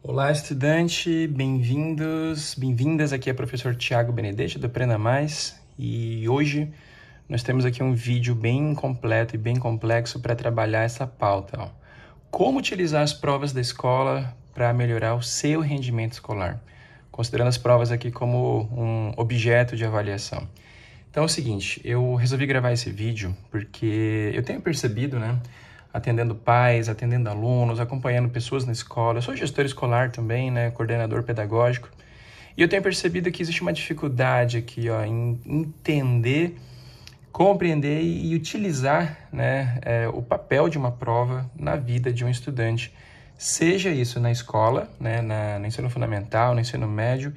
Olá, estudante, bem-vindos, bem-vindas. Aqui é o professor Tiago Benedetti do Prenda Mais e hoje nós temos aqui um vídeo bem completo e bem complexo para trabalhar essa pauta. Ó. Como utilizar as provas da escola para melhorar o seu rendimento escolar, considerando as provas aqui como um objeto de avaliação. Então é o seguinte, eu resolvi gravar esse vídeo porque eu tenho percebido, né? atendendo pais, atendendo alunos, acompanhando pessoas na escola. Eu sou gestor escolar também, né, coordenador pedagógico. E eu tenho percebido que existe uma dificuldade aqui ó, em entender, compreender e utilizar né, é, o papel de uma prova na vida de um estudante. Seja isso na escola, né, na, no ensino fundamental, no ensino médio,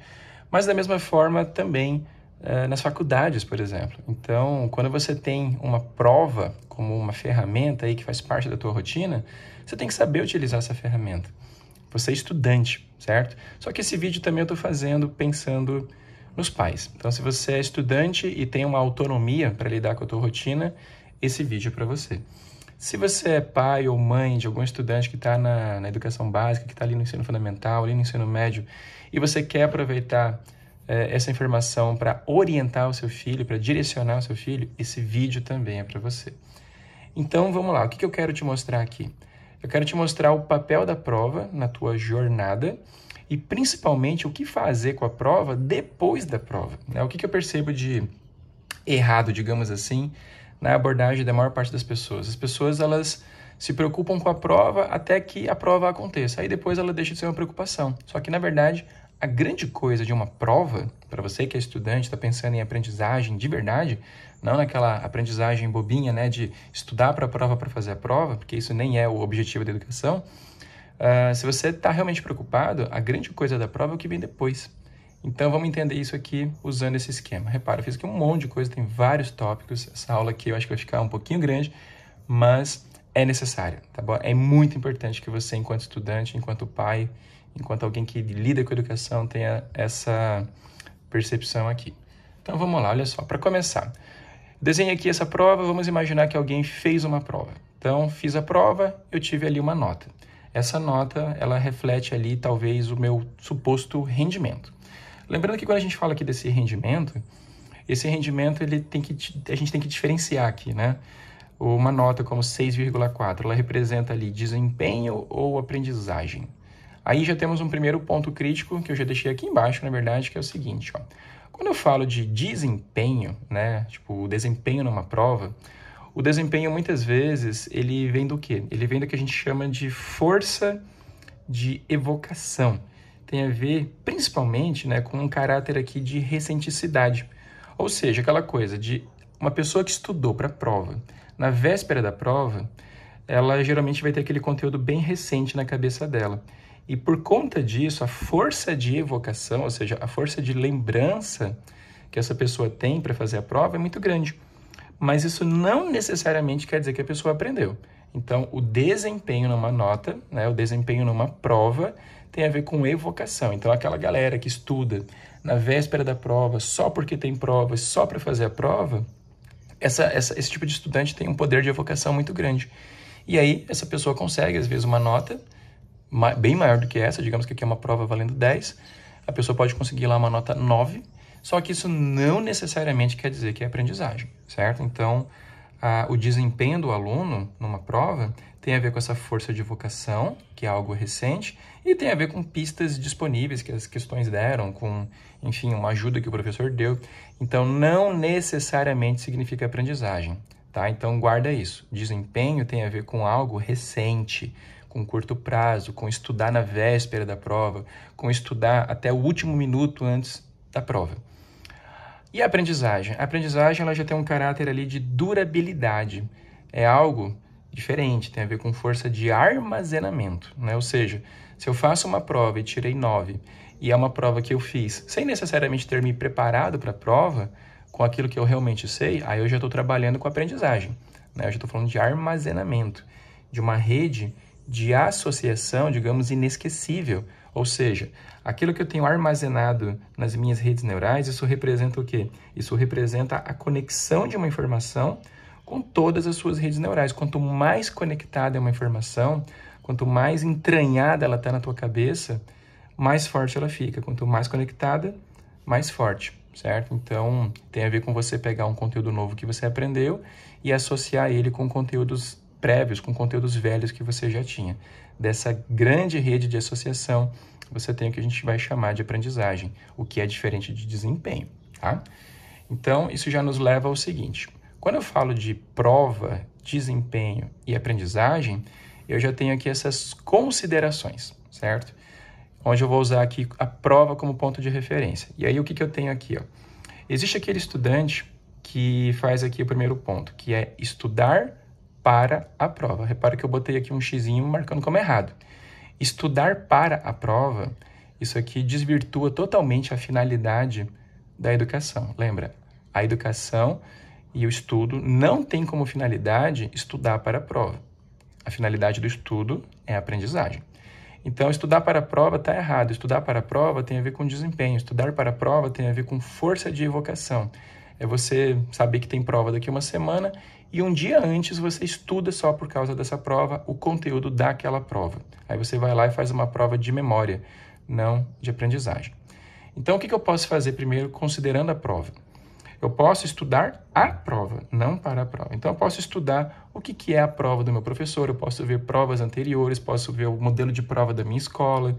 mas da mesma forma também eh, nas faculdades, por exemplo. Então, quando você tem uma prova como uma ferramenta aí que faz parte da tua rotina, você tem que saber utilizar essa ferramenta. Você é estudante, certo? Só que esse vídeo também eu estou fazendo pensando nos pais. Então, se você é estudante e tem uma autonomia para lidar com a tua rotina, esse vídeo é para você. Se você é pai ou mãe de algum estudante que está na, na educação básica, que está ali no ensino fundamental, ali no ensino médio, e você quer aproveitar é, essa informação para orientar o seu filho, para direcionar o seu filho, esse vídeo também é para você. Então vamos lá, o que, que eu quero te mostrar aqui? Eu quero te mostrar o papel da prova na tua jornada e principalmente o que fazer com a prova depois da prova. Né? O que, que eu percebo de errado, digamos assim, na abordagem da maior parte das pessoas. As pessoas elas se preocupam com a prova até que a prova aconteça. Aí depois ela deixa de ser uma preocupação. Só que na verdade a grande coisa de uma prova, para você que é estudante, está pensando em aprendizagem de verdade, não naquela aprendizagem bobinha, né, de estudar para a prova para fazer a prova, porque isso nem é o objetivo da educação. Uh, se você está realmente preocupado, a grande coisa da prova é o que vem depois. Então vamos entender isso aqui usando esse esquema. Repara, eu fiz aqui um monte de coisa, tem vários tópicos. Essa aula aqui eu acho que vai ficar um pouquinho grande, mas é necessária, tá bom? É muito importante que você, enquanto estudante, enquanto pai, enquanto alguém que lida com educação tenha essa percepção aqui. Então vamos lá, olha só, para começar. Desenhei aqui essa prova, vamos imaginar que alguém fez uma prova. Então, fiz a prova, eu tive ali uma nota. Essa nota, ela reflete ali talvez o meu suposto rendimento. Lembrando que quando a gente fala aqui desse rendimento, esse rendimento ele tem que a gente tem que diferenciar aqui, né? Uma nota como 6,4, ela representa ali desempenho ou aprendizagem. Aí já temos um primeiro ponto crítico que eu já deixei aqui embaixo, na verdade, que é o seguinte, ó. Quando eu falo de desempenho, né, tipo, o desempenho numa prova, o desempenho muitas vezes ele vem do quê? Ele vem do que a gente chama de força de evocação. Tem a ver principalmente, né, com um caráter aqui de recenticidade. Ou seja, aquela coisa de uma pessoa que estudou para a prova, na véspera da prova, ela geralmente vai ter aquele conteúdo bem recente na cabeça dela. E por conta disso, a força de evocação, ou seja, a força de lembrança que essa pessoa tem para fazer a prova é muito grande. Mas isso não necessariamente quer dizer que a pessoa aprendeu. Então, o desempenho numa nota, né, o desempenho numa prova, tem a ver com evocação. Então, aquela galera que estuda na véspera da prova só porque tem prova, só para fazer a prova, essa, essa, esse tipo de estudante tem um poder de evocação muito grande. E aí, essa pessoa consegue, às vezes, uma nota bem maior do que essa, digamos que aqui é uma prova valendo 10, a pessoa pode conseguir lá uma nota 9, só que isso não necessariamente quer dizer que é aprendizagem, certo? Então, a, o desempenho do aluno numa prova tem a ver com essa força de vocação, que é algo recente, e tem a ver com pistas disponíveis que as questões deram, com, enfim, uma ajuda que o professor deu. Então, não necessariamente significa aprendizagem, tá? Então, guarda isso. Desempenho tem a ver com algo recente, com curto prazo, com estudar na véspera da prova, com estudar até o último minuto antes da prova. E a aprendizagem? A aprendizagem ela já tem um caráter ali de durabilidade. É algo diferente, tem a ver com força de armazenamento, né? Ou seja, se eu faço uma prova e tirei nove e é uma prova que eu fiz sem necessariamente ter me preparado para a prova, com aquilo que eu realmente sei, aí eu já estou trabalhando com aprendizagem. Né? Eu já estou falando de armazenamento, de uma rede de associação, digamos, inesquecível. Ou seja, aquilo que eu tenho armazenado nas minhas redes neurais, isso representa o quê? Isso representa a conexão de uma informação com todas as suas redes neurais. Quanto mais conectada é uma informação, quanto mais entranhada ela está na tua cabeça, mais forte ela fica. Quanto mais conectada, mais forte, certo? Então, tem a ver com você pegar um conteúdo novo que você aprendeu e associar ele com conteúdos prévios, com conteúdos velhos que você já tinha. Dessa grande rede de associação, você tem o que a gente vai chamar de aprendizagem, o que é diferente de desempenho, tá? Então, isso já nos leva ao seguinte: quando eu falo de prova, desempenho e aprendizagem, eu já tenho aqui essas considerações, certo? Onde eu vou usar aqui a prova como ponto de referência. E aí, o que, que eu tenho aqui? Ó? Existe aquele estudante que faz aqui o primeiro ponto, que é estudar para a prova. Repara que eu botei aqui um x marcando como errado. Estudar para a prova, isso aqui desvirtua totalmente a finalidade da educação. Lembra? A educação e o estudo não tem como finalidade estudar para a prova. A finalidade do estudo é a aprendizagem. Então, estudar para a prova está errado. Estudar para a prova tem a ver com desempenho. Estudar para a prova tem a ver com força de evocação. É você saber que tem prova daqui uma semana e um dia antes você estuda só por causa dessa prova o conteúdo daquela prova. Aí você vai lá e faz uma prova de memória, não de aprendizagem. Então, o que, eu posso fazer primeiro considerando a prova? Eu posso estudar a prova, não para a prova. Então, eu posso estudar o que, que é a prova do meu professor, eu posso ver provas anteriores, posso ver o modelo de prova da minha escola,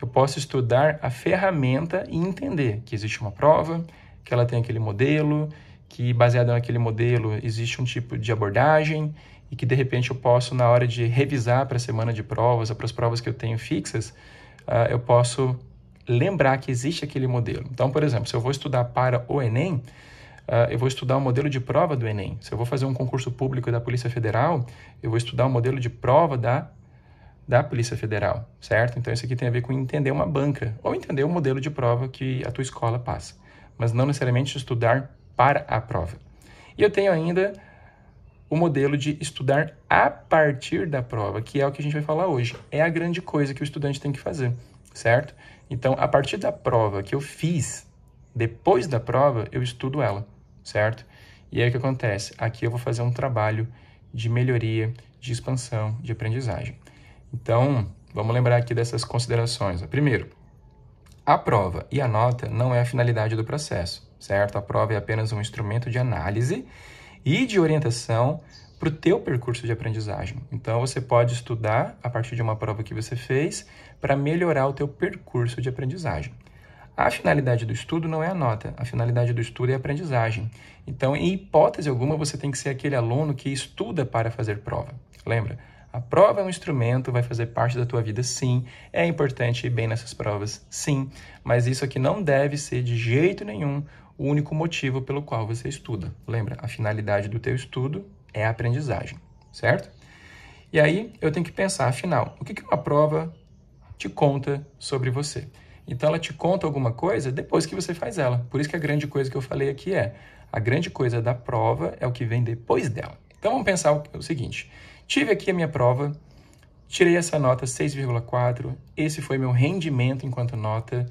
eu posso estudar a ferramenta e entender que existe uma prova, que ela tem aquele modelo, que baseado naquele modelo existe um tipo de abordagem e que de repente eu posso, na hora de revisar para a semana de provas ou para as provas que eu tenho fixas, uh, eu posso lembrar que existe aquele modelo. Então, por exemplo, se eu vou estudar para o Enem, uh, eu vou estudar o um modelo de prova do Enem. Se eu vou fazer um concurso público da Polícia Federal, eu vou estudar o um modelo de prova da da Polícia Federal, certo? Então isso aqui tem a ver com entender uma banca ou entender o modelo de prova que a tua escola passa, mas não necessariamente estudar para a prova. E eu tenho ainda o modelo de estudar a partir da prova, que é o que a gente vai falar hoje. É a grande coisa que o estudante tem que fazer, certo? Então, a partir da prova que eu fiz, depois da prova, eu estudo ela, certo? E aí o que acontece? Aqui eu vou fazer um trabalho de melhoria, de expansão, de aprendizagem. Então, vamos lembrar aqui dessas considerações. Primeiro, a prova e a nota não é a finalidade do processo, certo? A prova é apenas um instrumento de análise e de orientação para o teu percurso de aprendizagem. Então, você pode estudar a partir de uma prova que você fez para melhorar o teu percurso de aprendizagem. A finalidade do estudo não é a nota, a finalidade do estudo é a aprendizagem. Então, em hipótese alguma, você tem que ser aquele aluno que estuda para fazer prova. Lembra? A prova é um instrumento, vai fazer parte da tua vida, sim. É importante ir bem nessas provas, sim. Mas isso aqui não deve ser de jeito nenhum o único motivo pelo qual você estuda. Lembra, a finalidade do teu estudo é a aprendizagem, certo? E aí eu tenho que pensar, afinal, o que, que uma prova te conta sobre você? Então ela te conta alguma coisa depois que você faz ela. Por isso que a grande coisa que eu falei aqui é a grande coisa da prova é o que vem depois dela. Então vamos pensar o seguinte: Tive aqui a minha prova, tirei essa nota 6,4, esse foi meu rendimento enquanto nota,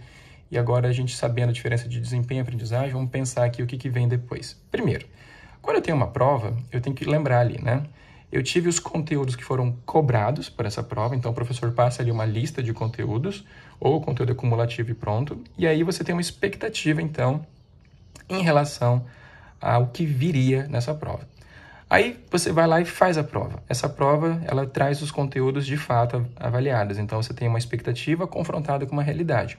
e agora a gente sabendo a diferença de desempenho e aprendizagem, vamos pensar aqui o que, que vem depois. Primeiro, quando eu tenho uma prova, eu tenho que lembrar ali, né? Eu tive os conteúdos que foram cobrados para essa prova, então o professor passa ali uma lista de conteúdos, ou conteúdo acumulativo e pronto, e aí você tem uma expectativa, então, em relação ao que viria nessa prova. Aí você vai lá e faz a prova. Essa prova, ela traz os conteúdos de fato avaliados. Então você tem uma expectativa confrontada com uma realidade.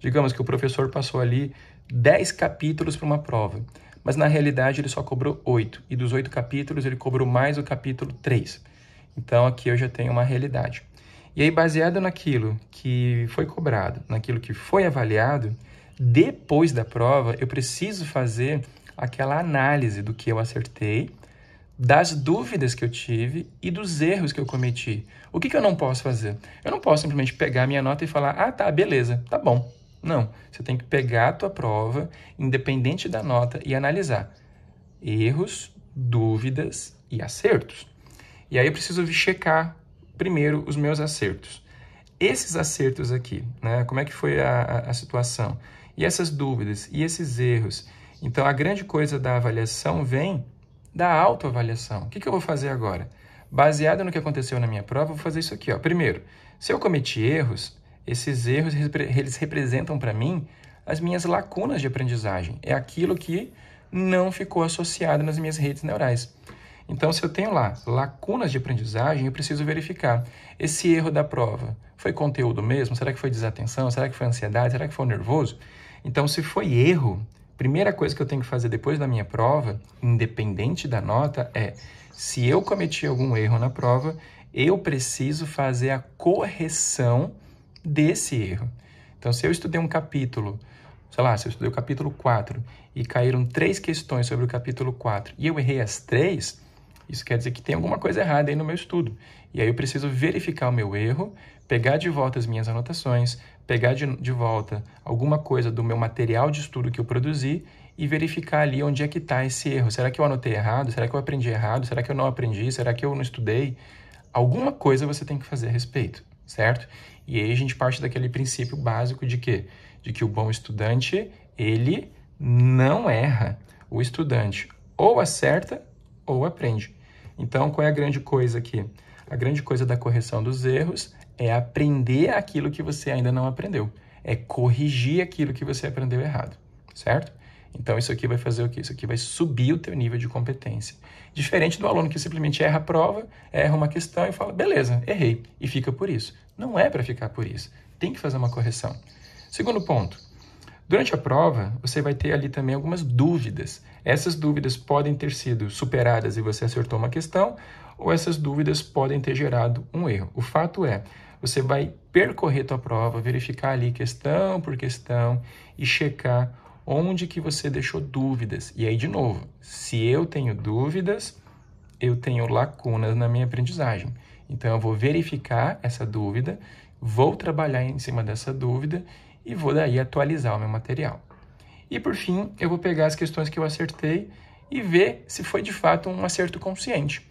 Digamos que o professor passou ali 10 capítulos para uma prova, mas na realidade ele só cobrou 8, e dos 8 capítulos ele cobrou mais o capítulo 3. Então aqui eu já tenho uma realidade. E aí, baseado naquilo que foi cobrado, naquilo que foi avaliado, depois da prova eu preciso fazer aquela análise do que eu acertei das dúvidas que eu tive e dos erros que eu cometi. O que, que eu não posso fazer? Eu não posso simplesmente pegar minha nota e falar, ah, tá, beleza, tá bom. Não, você tem que pegar a tua prova, independente da nota, e analisar erros, dúvidas e acertos. E aí eu preciso checar primeiro os meus acertos. Esses acertos aqui, né? Como é que foi a, a, a situação? E essas dúvidas e esses erros. Então a grande coisa da avaliação vem da autoavaliação. O que, que eu vou fazer agora? Baseado no que aconteceu na minha prova, eu vou fazer isso aqui. Ó. Primeiro, se eu cometi erros, esses erros eles representam para mim as minhas lacunas de aprendizagem. É aquilo que não ficou associado nas minhas redes neurais. Então, se eu tenho lá lacunas de aprendizagem, eu preciso verificar esse erro da prova. Foi conteúdo mesmo? Será que foi desatenção? Será que foi ansiedade? Será que foi nervoso? Então, se foi erro, primeira coisa que eu tenho que fazer depois da minha prova, independente da nota, é se eu cometi algum erro na prova, eu preciso fazer a correção desse erro. Então, se eu estudei um capítulo, sei lá, se eu estudei o capítulo 4 e caíram três questões sobre o capítulo 4 e eu errei as três, isso quer dizer que tem alguma coisa errada aí no meu estudo. E aí eu preciso verificar o meu erro, pegar de volta as minhas anotações, pegar de, de volta alguma coisa do meu material de estudo que eu produzi e verificar ali onde é que está esse erro. Será que eu anotei errado? Será que eu aprendi errado? Será que eu não aprendi? Será que eu não estudei? Alguma coisa você tem que fazer a respeito, certo? E aí a gente parte daquele princípio básico de que de que o bom estudante, ele não erra. O estudante ou acerta ou aprende. Então, qual é a grande coisa aqui? A grande coisa da correção dos erros é aprender aquilo que você ainda não aprendeu, é corrigir aquilo que você aprendeu errado, certo? Então isso aqui vai fazer o quê? Isso aqui vai subir o teu nível de competência. Diferente do aluno que simplesmente erra a prova, erra uma questão e fala: "Beleza, errei" e fica por isso. Não é para ficar por isso. Tem que fazer uma correção. Segundo ponto, Durante a prova, você vai ter ali também algumas dúvidas. Essas dúvidas podem ter sido superadas e você acertou uma questão, ou essas dúvidas podem ter gerado um erro. O fato é, você vai percorrer tua prova, verificar ali questão por questão e checar onde que você deixou dúvidas. E aí, de novo, se eu tenho dúvidas, eu tenho lacunas na minha aprendizagem. Então, eu vou verificar essa dúvida, vou trabalhar em cima dessa dúvida e vou daí atualizar o meu material. E por fim, eu vou pegar as questões que eu acertei e ver se foi de fato um acerto consciente.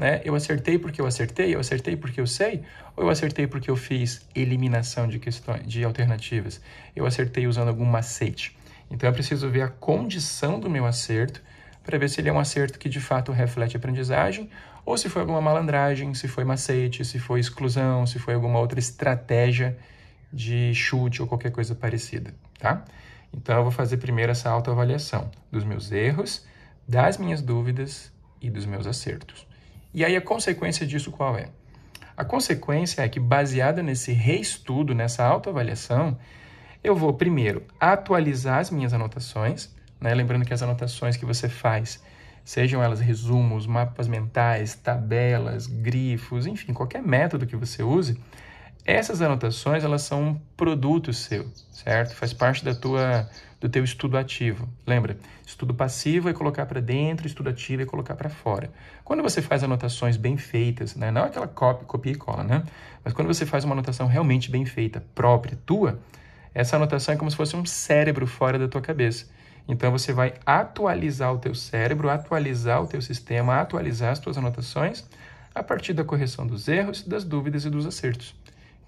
Né? Eu acertei porque eu acertei, eu acertei porque eu sei, ou eu acertei porque eu fiz eliminação de questões, de alternativas. Eu acertei usando algum macete. Então eu preciso ver a condição do meu acerto para ver se ele é um acerto que de fato reflete aprendizagem ou se foi alguma malandragem, se foi macete, se foi exclusão, se foi alguma outra estratégia de chute ou qualquer coisa parecida, tá? Então eu vou fazer primeiro essa autoavaliação dos meus erros, das minhas dúvidas e dos meus acertos. E aí a consequência disso qual é? A consequência é que, baseada nesse reestudo, nessa autoavaliação, eu vou primeiro atualizar as minhas anotações, né? lembrando que as anotações que você faz, sejam elas resumos, mapas mentais, tabelas, grifos, enfim, qualquer método que você use, essas anotações elas são um produto seu, certo? Faz parte da tua do teu estudo ativo. Lembra? Estudo passivo é colocar para dentro, estudo ativo é colocar para fora. Quando você faz anotações bem feitas, né? não aquela copia, copia e cola, né? Mas quando você faz uma anotação realmente bem feita, própria, tua, essa anotação é como se fosse um cérebro fora da tua cabeça. Então você vai atualizar o teu cérebro, atualizar o teu sistema, atualizar as tuas anotações a partir da correção dos erros, das dúvidas e dos acertos.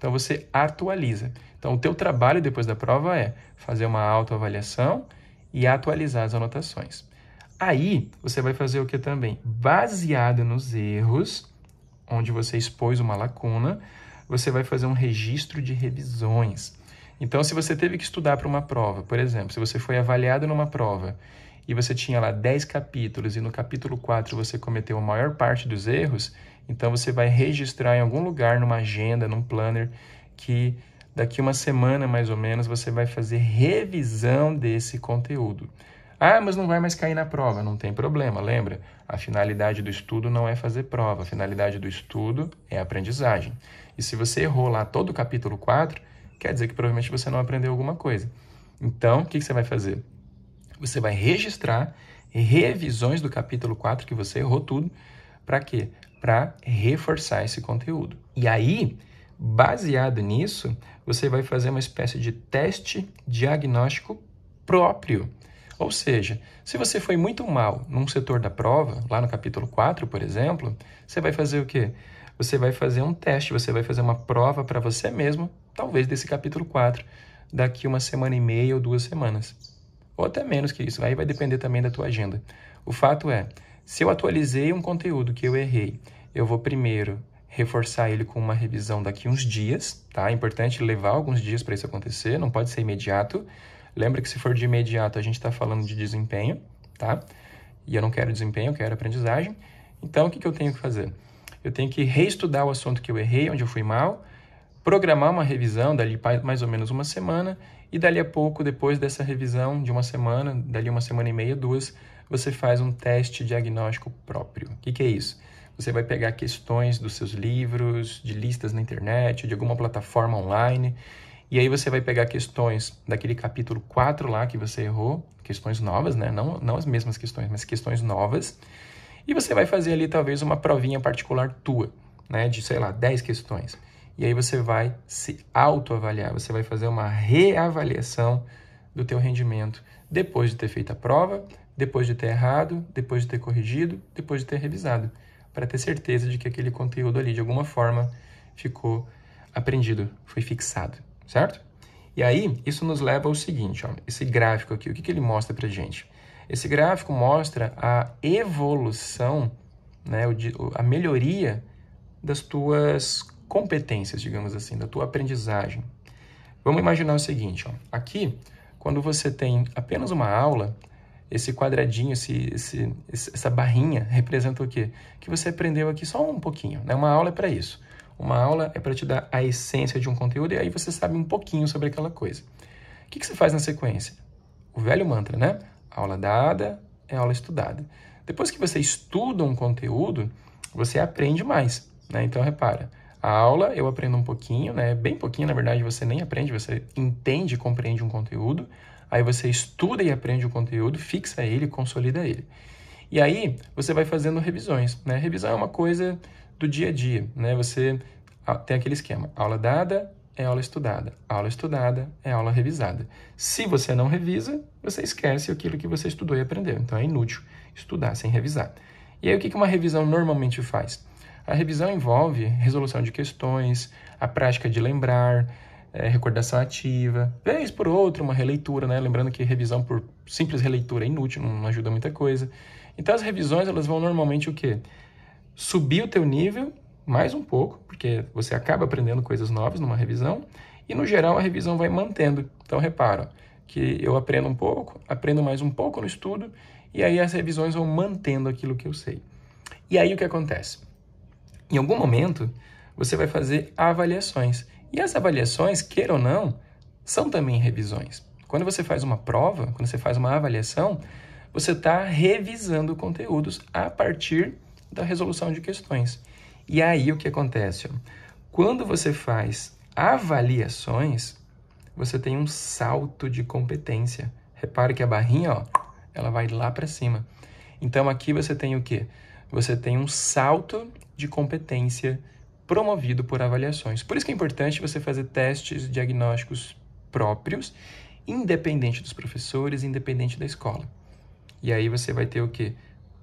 Então você atualiza. Então o teu trabalho depois da prova é fazer uma autoavaliação e atualizar as anotações. Aí você vai fazer o que também? Baseado nos erros, onde você expôs uma lacuna, você vai fazer um registro de revisões. Então, se você teve que estudar para uma prova, por exemplo, se você foi avaliado numa prova e você tinha lá 10 capítulos e no capítulo 4 você cometeu a maior parte dos erros, então você vai registrar em algum lugar, numa agenda, num planner, que daqui uma semana mais ou menos você vai fazer revisão desse conteúdo. Ah, mas não vai mais cair na prova. Não tem problema, lembra? A finalidade do estudo não é fazer prova, a finalidade do estudo é aprendizagem. E se você errou lá todo o capítulo 4, quer dizer que provavelmente você não aprendeu alguma coisa. Então, o que, que você vai fazer? Você vai registrar revisões do capítulo 4 que você errou tudo. Para quê? Para reforçar esse conteúdo. E aí, baseado nisso, você vai fazer uma espécie de teste diagnóstico próprio. Ou seja, se você foi muito mal num setor da prova, lá no capítulo 4, por exemplo, você vai fazer o quê? Você vai fazer um teste, você vai fazer uma prova para você mesmo, talvez desse capítulo 4, daqui uma semana e meia ou duas semanas ou até menos que isso, aí vai depender também da tua agenda. O fato é, se eu atualizei um conteúdo que eu errei, eu vou primeiro reforçar ele com uma revisão daqui uns dias, tá? É importante levar alguns dias para isso acontecer, não pode ser imediato. Lembra que se for de imediato, a gente está falando de desempenho, tá? E eu não quero desempenho, eu quero aprendizagem. Então, o que, que eu tenho que fazer? Eu tenho que reestudar o assunto que eu errei, onde eu fui mal, programar uma revisão dali mais ou menos uma semana e dali a pouco, depois dessa revisão de uma semana, dali uma semana e meia, duas, você faz um teste diagnóstico próprio. O que, que é isso? Você vai pegar questões dos seus livros, de listas na internet, de alguma plataforma online, e aí você vai pegar questões daquele capítulo 4 lá que você errou, questões novas, né? Não, não as mesmas questões, mas questões novas, e você vai fazer ali talvez uma provinha particular tua, né? De, sei lá, 10 questões. E aí você vai se autoavaliar, você vai fazer uma reavaliação do teu rendimento depois de ter feito a prova, depois de ter errado, depois de ter corrigido, depois de ter revisado, para ter certeza de que aquele conteúdo ali de alguma forma ficou aprendido, foi fixado, certo? E aí, isso nos leva ao seguinte, ó, esse gráfico aqui, o que, que ele mostra para gente? Esse gráfico mostra a evolução, né, a melhoria das tuas competências, digamos assim, da tua aprendizagem. Vamos imaginar o seguinte, ó. aqui, quando você tem apenas uma aula, esse quadradinho, esse, esse, essa barrinha representa o quê? Que você aprendeu aqui só um pouquinho, né? Uma aula é para isso. Uma aula é para te dar a essência de um conteúdo e aí você sabe um pouquinho sobre aquela coisa. O que, que você faz na sequência? O velho mantra, né? Aula dada é aula estudada. Depois que você estuda um conteúdo, você aprende mais, né? Então, repara, a aula, eu aprendo um pouquinho, né? Bem pouquinho, na verdade, você nem aprende, você entende e compreende um conteúdo. Aí você estuda e aprende o conteúdo, fixa ele, consolida ele. E aí você vai fazendo revisões, né? Revisão é uma coisa do dia a dia, né? Você tem aquele esquema, aula dada é aula estudada, aula estudada é aula revisada. Se você não revisa, você esquece aquilo que você estudou e aprendeu. Então é inútil estudar sem revisar. E aí o que uma revisão normalmente faz? A revisão envolve resolução de questões, a prática de lembrar, é, recordação ativa, vez por outra uma releitura, né? Lembrando que revisão por simples releitura é inútil, não ajuda muita coisa. Então as revisões elas vão normalmente o quê? Subir o teu nível mais um pouco, porque você acaba aprendendo coisas novas numa revisão, e no geral a revisão vai mantendo. Então repara que eu aprendo um pouco, aprendo mais um pouco no estudo, e aí as revisões vão mantendo aquilo que eu sei. E aí o que acontece? Em algum momento, você vai fazer avaliações. E as avaliações, queira ou não, são também revisões. Quando você faz uma prova, quando você faz uma avaliação, você está revisando conteúdos a partir da resolução de questões. E aí o que acontece? Quando você faz avaliações, você tem um salto de competência. Repare que a barrinha, ó, ela vai lá para cima. Então aqui você tem o quê? Você tem um salto de competência promovido por avaliações. Por isso que é importante você fazer testes diagnósticos próprios, independente dos professores, independente da escola. E aí você vai ter o quê?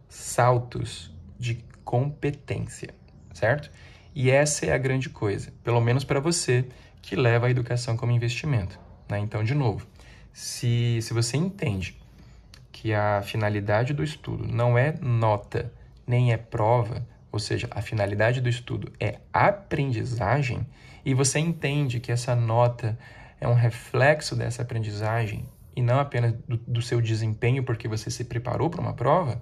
Saltos de competência, certo? E essa é a grande coisa, pelo menos para você que leva a educação como investimento. Né? Então, de novo, se, se você entende que a finalidade do estudo não é nota nem é prova, ou seja, a finalidade do estudo é aprendizagem, e você entende que essa nota é um reflexo dessa aprendizagem e não apenas do, do seu desempenho porque você se preparou para uma prova,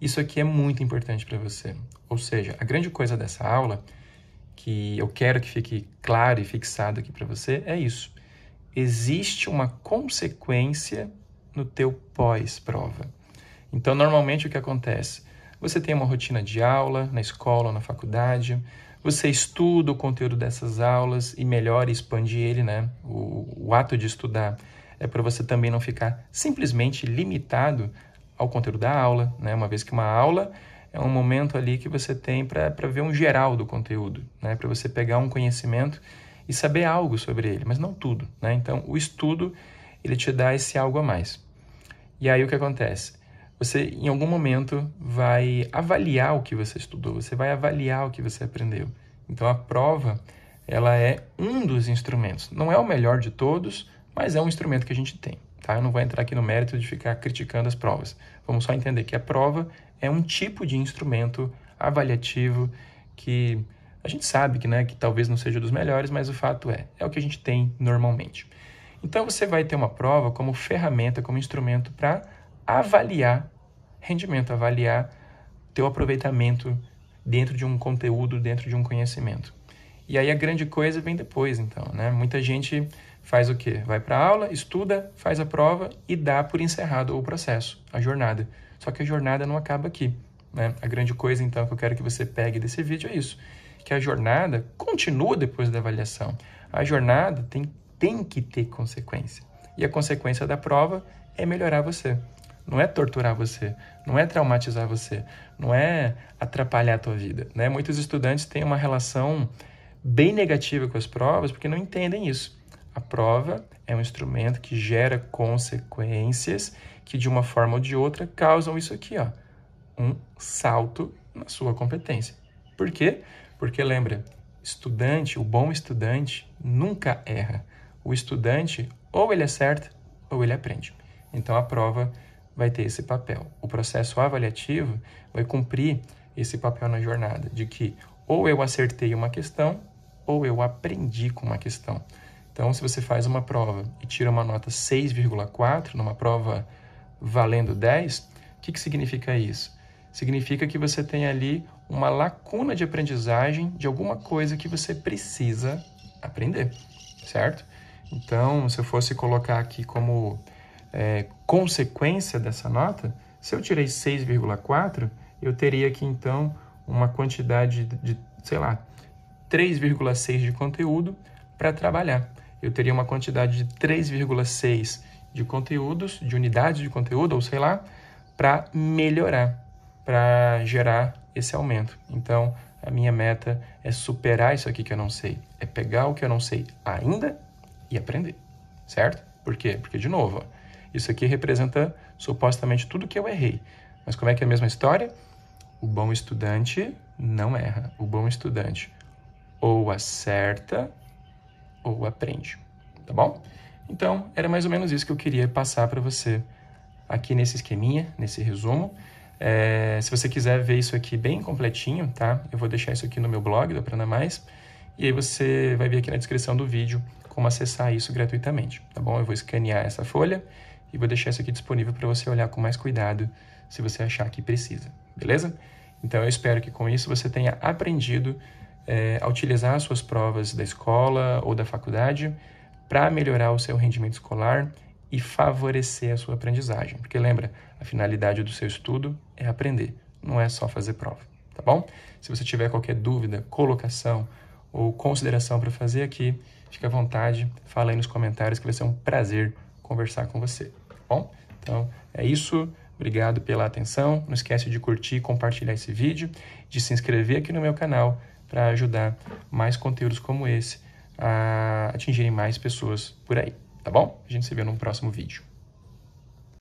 isso aqui é muito importante para você. Ou seja, a grande coisa dessa aula, que eu quero que fique claro e fixado aqui para você, é isso. Existe uma consequência no teu pós-prova. Então, normalmente o que acontece? Você tem uma rotina de aula na escola ou na faculdade, você estuda o conteúdo dessas aulas e melhora e expande ele, né? O, o ato de estudar é para você também não ficar simplesmente limitado ao conteúdo da aula, né? Uma vez que uma aula é um momento ali que você tem para ver um geral do conteúdo, né? Para você pegar um conhecimento e saber algo sobre ele, mas não tudo, né? Então, o estudo, ele te dá esse algo a mais. E aí o que acontece? Você, em algum momento, vai avaliar o que você estudou, você vai avaliar o que você aprendeu. Então, a prova, ela é um dos instrumentos. Não é o melhor de todos, mas é um instrumento que a gente tem. Tá? Eu não vou entrar aqui no mérito de ficar criticando as provas. Vamos só entender que a prova é um tipo de instrumento avaliativo que a gente sabe que, né, que talvez não seja dos melhores, mas o fato é, é o que a gente tem normalmente. Então você vai ter uma prova como ferramenta, como instrumento para avaliar rendimento, avaliar teu aproveitamento dentro de um conteúdo, dentro de um conhecimento. E aí a grande coisa vem depois, então, né? Muita gente faz o quê? Vai para a aula, estuda, faz a prova e dá por encerrado o processo, a jornada. Só que a jornada não acaba aqui, né? A grande coisa, então, que eu quero que você pegue desse vídeo é isso, que a jornada continua depois da avaliação. A jornada tem, tem que ter consequência. E a consequência da prova é melhorar você não é torturar você, não é traumatizar você, não é atrapalhar a tua vida. Né? Muitos estudantes têm uma relação bem negativa com as provas porque não entendem isso. A prova é um instrumento que gera consequências que, de uma forma ou de outra, causam isso aqui, ó, um salto na sua competência. Por quê? Porque lembra, estudante, o bom estudante, nunca erra. O estudante, ou ele acerta, ou ele aprende. Então, a prova vai ter esse papel. O processo avaliativo vai cumprir esse papel na jornada, de que ou eu acertei uma questão ou eu aprendi com uma questão. Então, se você faz uma prova e tira uma nota 6,4 numa prova valendo 10, o que, que significa isso? Significa que você tem ali uma lacuna de aprendizagem de alguma coisa que você precisa aprender, certo? Então, se eu fosse colocar aqui como é, consequência dessa nota, se eu tirei 6,4, eu teria aqui então uma quantidade de, sei lá, 3,6 de conteúdo para trabalhar. Eu teria uma quantidade de 3,6 de conteúdos, de unidades de conteúdo, ou sei lá, para melhorar, para gerar esse aumento. Então, a minha meta é superar isso aqui que eu não sei, é pegar o que eu não sei ainda e aprender, certo? Por quê? Porque, de novo, ó, isso aqui representa supostamente tudo que eu errei. Mas como é que é a mesma história? O bom estudante não erra. O bom estudante ou acerta ou aprende, tá bom? Então, era mais ou menos isso que eu queria passar para você aqui nesse esqueminha, nesse resumo. É, se você quiser ver isso aqui bem completinho, tá? Eu vou deixar isso aqui no meu blog do Aprenda Mais. E aí você vai ver aqui na descrição do vídeo como acessar isso gratuitamente, tá bom? Eu vou escanear essa folha e vou deixar isso aqui disponível para você olhar com mais cuidado se você achar que precisa, beleza? Então eu espero que com isso você tenha aprendido é, a utilizar as suas provas da escola ou da faculdade para melhorar o seu rendimento escolar e favorecer a sua aprendizagem. Porque lembra, a finalidade do seu estudo é aprender, não é só fazer prova, tá bom? Se você tiver qualquer dúvida, colocação ou consideração para fazer aqui, fique à vontade, fala aí nos comentários que vai ser um prazer conversar com você bom? Então, é isso. Obrigado pela atenção. Não esquece de curtir, compartilhar esse vídeo, de se inscrever aqui no meu canal para ajudar mais conteúdos como esse a atingirem mais pessoas por aí, tá bom? A gente se vê num próximo vídeo.